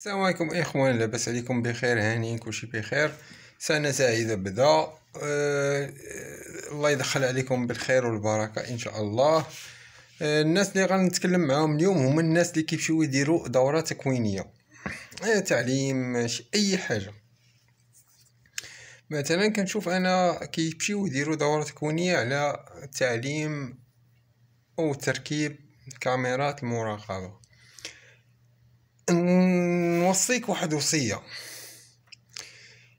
السلام عليكم اخوان لاباس عليكم بخير هانيين كلشي بخير سنة سعيدة بدا أه الله يدخل عليكم بالخير والبركة ان شاء الله أه الناس اللي غنتكلم معاهم اليوم هما الناس اللي كيمشيو يديروا دورة تكوينية أي آه، تعليم اي حاجة مثلا كنشوف انا كيمشيو يديروا دورة تكوينية على تعليم او تركيب كاميرات المراقبة نوصيك واحد وصيه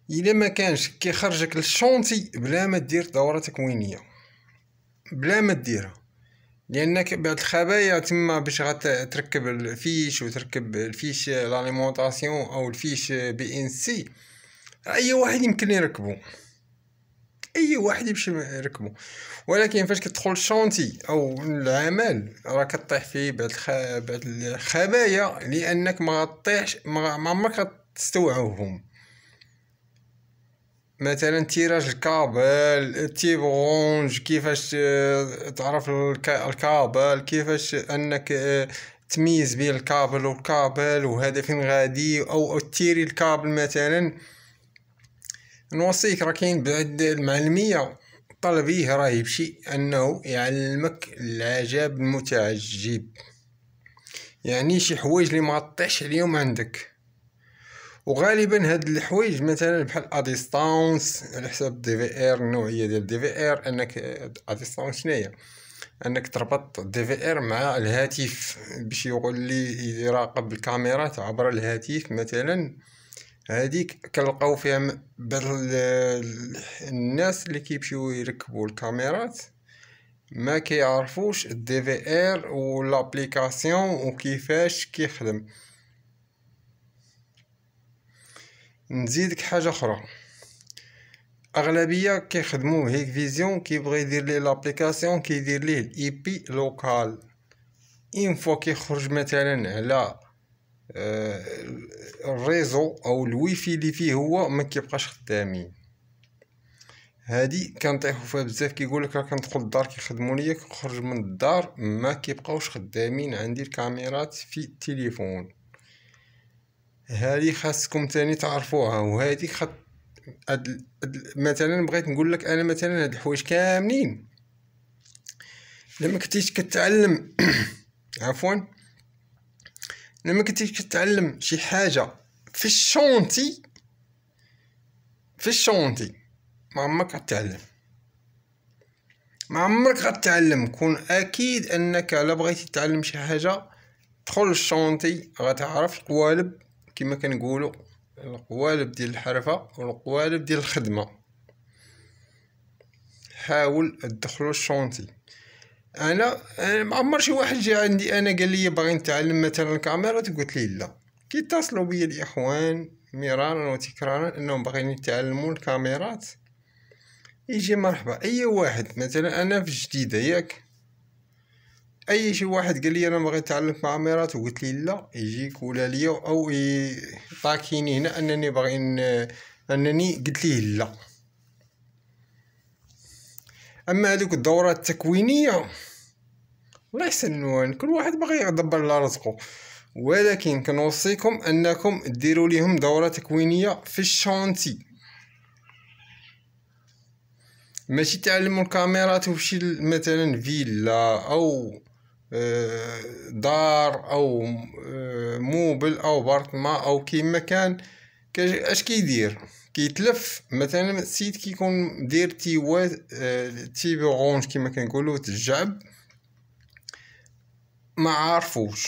الا ما كانش كيخرجك للشونتي بلا ما دير دوره تكوينيه بلا ما ديرها لانك بعد الخبايا تما باش غتركب الفيش وتركب الفيش لاليمونطاسيون او الفيش بي ان سي اي واحد يمكن يركبو اي واحد يمشي يركبو ولكن فاش كتدخل الشونتي او العمل راه كطيح فيه بعض الخ... بعض الخبايا لانك ما غطيحش ما عمرك تستوعبهم مثلا تيراج الكابل تيبرونج كيفاش آه، تعرف الكابل كيفاش انك آه، تميز بين الكابل والكابل وهذا فين غادي او تيري الكابل مثلا نوصيك راكين بعد المعلمية طلبيه راه يمشي انه يعلمك العجب المتعجب يعني شي حوايج اللي ما طيحش اليوم عندك وغالبا هاد الحوايج مثلا بحال اديستانس على حساب دي في ار النوعيه ديال دي في ار انك اديستانس شناهي انك تربط دي في ار مع الهاتف باش يقول لي يراقب الكاميرات عبر الهاتف مثلا هذيك كنلقاو فيها بعض الناس اللي كيمشيو يركبوا الكاميرات ما كيعرفوش الدي في ار والابليكاسيون وكيفاش كيخدم نزيدك حاجه اخرى اغلبيه كيخدموا هيك فيزيون كيبغي يدير ليه لابليكاسيون كيدير ليه الاي بي لوكال اون فوا كيخرج مثلا على آه، الريزو او الويفي اللي فيه هو ما كيبقاش خدامين هادي كنطيحو فيها بزاف كيقول لك راه كندخل الدار كيخدموا ليا كنخرج من الدار ما كيبقاوش خدامين عندي الكاميرات في التليفون هادي خاصكم تاني تعرفوها وهادي خط أدل... أدل... مثلا بغيت نقول لك انا مثلا هاد الحوايج كاملين لما كنتيش كتعلم عفوا لما كنتي كتعلم شي حاجه في الشونتي في الشونتي ما عمرك غتعلم ما عمرك غتعلم كون اكيد انك الا بغيتي تتعلم شي حاجه دخل الشونتي غتعرف القوالب كما كنقولوا القوالب ديال الحرفه والقوالب ديال الخدمه حاول تدخلو الشونتي انا ما عمر شي واحد جا عندي انا قال لي باغي نتعلم مثلا الكاميرا قلت لي لا كيتصلوا بيا الاخوان مرارا وتكرارا انهم باغيين يتعلموا الكاميرات يجي مرحبا اي واحد مثلا انا في الجديده ياك اي شي واحد قال لي انا باغي نتعلم كاميرات وقلت لي لا يجيك ولا ليا او يطاكيني هنا انني باغي انني قلت ليه لا اما هذوك الدورات التكوينيه الله يسلمون كل واحد باغي يدبر على رزقه ولكن كنوصيكم انكم ديروا ليهم دوره تكوينيه في الشانتي ماشي تعلموا الكاميرات وشي مثلا فيلا او آه، دار او آه، موبل او ما او كيما كان اش كيدير كيتلف مثلا السيد كيكون دير تيوا آه، تيبي اورانج كما كنقولوا تجعب ما عارفوش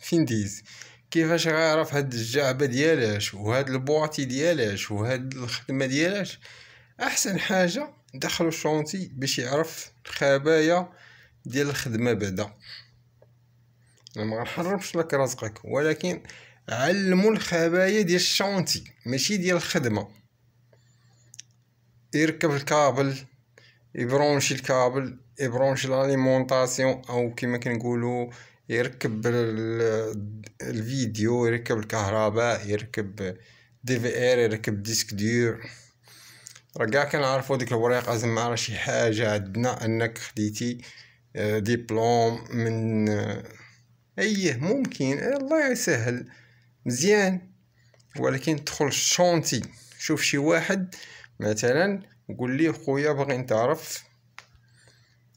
فين ديز كيفاش غيعرف هاد الجعبه ديالاش وهاد البواطي ديالاش وهاد الخدمه ديالاش احسن حاجه دخلوا الشونتي باش يعرف الخبايا ديال الخدمه بعدا انا ما غنحرمش لك رزقك ولكن علموا الخبايا ديال الشونتي ماشي ديال الخدمه يركب الكابل يبرونشي الكابل يبرونشي لاليمونطاسيون او كما كنقولوا يركب الفيديو يركب الكهرباء يركب دي في ار يركب ديسك دور راه كاع كنعرفو ديك الوريقه زعما راه شي حاجه عندنا انك خديتي آه، ديبلوم من ايه ممكن آه، الله يسهل مزيان ولكن تدخل شونتي شوف شي واحد مثلا قول ليه خويا باغي نتعرف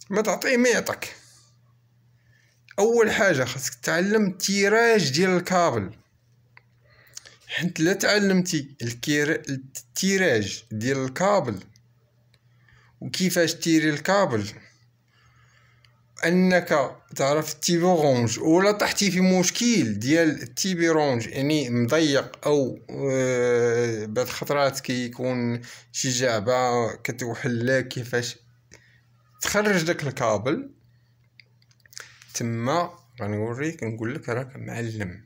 ما تعطيه ما يعطيك اول حاجه خاصك تعلم التيراج ديال الكابل حنت لا تعلمتي التيراج ديال الكابل وكيفاش تيري الكابل انك تعرف التيبورونج ولا طحتي في مشكل ديال التيبورونج يعني مضيق او آه، بعض الخطرات كيكون شي جعبه كتوحل كيفاش تخرج داك الكابل تما غنوريك نقول لك راك معلم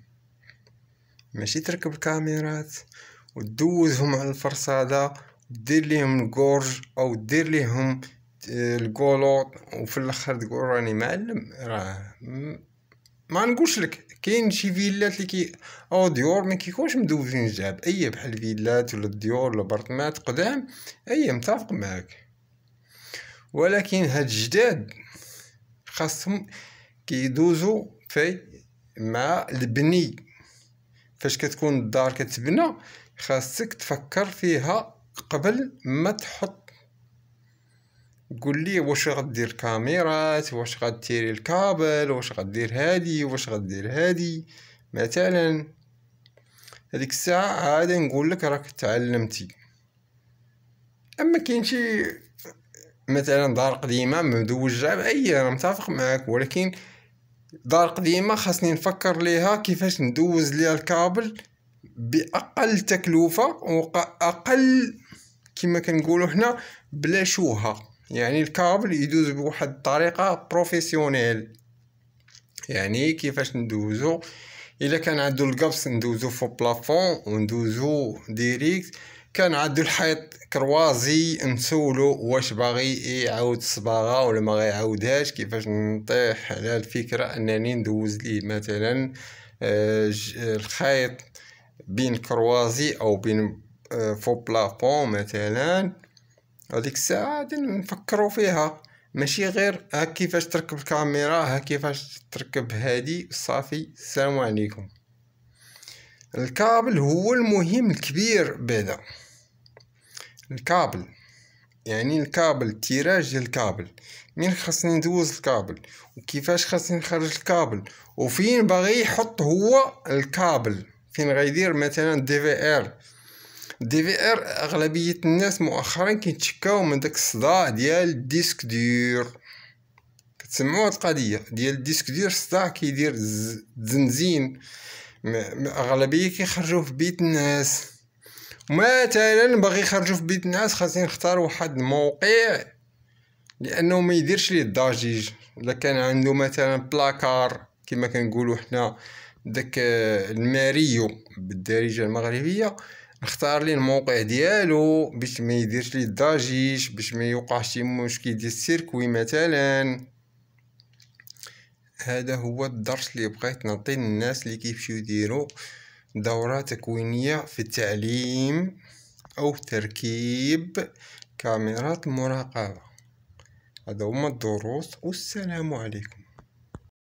ماشي تركب الكاميرات ودوزهم على الفرصاده دير ليهم الكورج او دير ليهم الكولو وفي الاخر تقول راني معلم راه ما نقولش لك كاين شي فيلات اللي كي او ديور ما كيكونش مدوزين جاب اي بحال فيلات ولا ديور ولا بارتمات قدام اي متفق معاك ولكن هاد الجداد خاصهم كيدوزو في مع البني فاش كتكون الدار كتبنى خاصك تفكر فيها قبل ما تحط قول لي واش غدير كاميرات واش غديري الكابل واش غدير هادي واش غدير هادي مثلا هذيك الساعه عاد نقول لك راك تعلمتي اما كاين شي مثلا دار قديمه مدوجه باي انا متفق معاك ولكن دار قديمه خاصني نفكر ليها كيفاش ندوز ليها الكابل باقل تكلفه واقل كما كنقولوا هنا بلا شوهه يعني الكابل يدوز بواحد الطريقه بروفيسيونيل يعني كيفاش ندوزو الا كان عندو القبس ندوزو فو بلافون وندوزو ديريكت كان عندو الحيط كروازي نسولو واش باغي يعاود الصباغه ولا ما غيعاودهاش كيفاش نطيح على الفكره انني ندوز ليه مثلا آه، الخيط بين كروازي او بين آه، فو بلافون مثلا هذيك الساعة غادي نفكروا فيها ماشي غير ها كيفاش تركب الكاميرا ها كيفاش تركب هادي صافي السلام عليكم الكابل هو المهم الكبير بعدا الكابل يعني الكابل التيراج ديال الكابل مين خاصني ندوز الكابل وكيفاش خاصني نخرج الكابل وفين باغي يحط هو الكابل فين غيدير مثلا دي في ار دي في ار اغلبيه الناس مؤخرا كيتشكاو من داك الصداع ديال الديسك دير كتسمعوا هاد القضيه ديال الديسك دير الصداع كيدير زنزين اغلبيه كيخرجو في بيت الناس مثلا باغي يخرجوا في بيت الناس خاصني نختار واحد الموقع لانه ما يديرش ليه الضجيج الا كان عنده مثلا بلاكار كما كنقولوا حنا داك الماريو بالدارجه المغربيه اختار لي الموقع ديالو باش ما يديرش لي الضجيج باش ما يوقعش شي مشكل ديال السيركوي مثلا هذا هو الدرس اللي بغيت نعطي للناس اللي كيمشيو يديروا دورة تكوينية في التعليم أو تركيب كاميرات المراقبة هذا هما الدروس والسلام عليكم